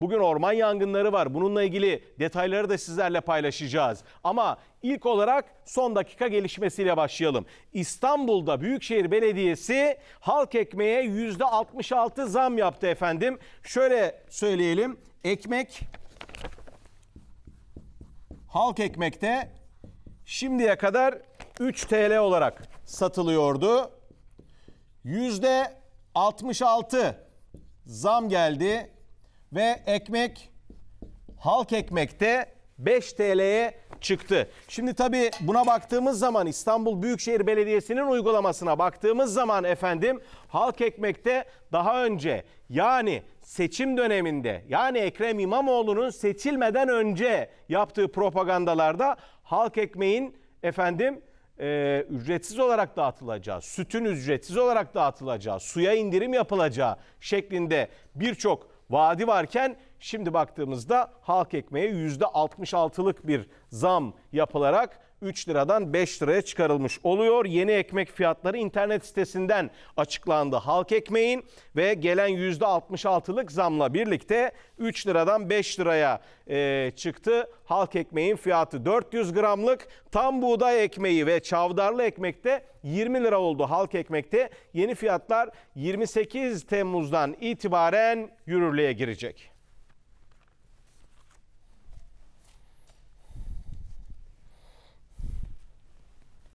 Bugün orman yangınları var. Bununla ilgili detayları da sizlerle paylaşacağız. Ama ilk olarak son dakika gelişmesiyle başlayalım. İstanbul'da Büyükşehir Belediyesi halk ekmeğe %66 zam yaptı efendim. Şöyle söyleyelim. Ekmek halk ekmekte şimdiye kadar 3 TL olarak satılıyordu. %66 zam geldi. Ve ekmek halk ekmekte 5 TL'ye çıktı. Şimdi tabii buna baktığımız zaman İstanbul Büyükşehir Belediyesi'nin uygulamasına baktığımız zaman efendim halk ekmekte daha önce yani seçim döneminde yani Ekrem İmamoğlu'nun seçilmeden önce yaptığı propagandalarda halk ekmeğin efendim e, ücretsiz olarak dağıtılacağı, sütün ücretsiz olarak dağıtılacağı, suya indirim yapılacağı şeklinde birçok vaadi varken şimdi baktığımızda halk ekmeğe %66'lık bir zam yapılarak 3 liradan 5 liraya çıkarılmış oluyor. Yeni ekmek fiyatları internet sitesinden açıklandı. Halk ekmeğin ve gelen %66'lık zamla birlikte 3 liradan 5 liraya e, çıktı. Halk ekmeğin fiyatı 400 gramlık tam buğday ekmeği ve çavdarlı ekmekte 20 lira oldu halk ekmekte. Yeni fiyatlar 28 Temmuz'dan itibaren yürürlüğe girecek.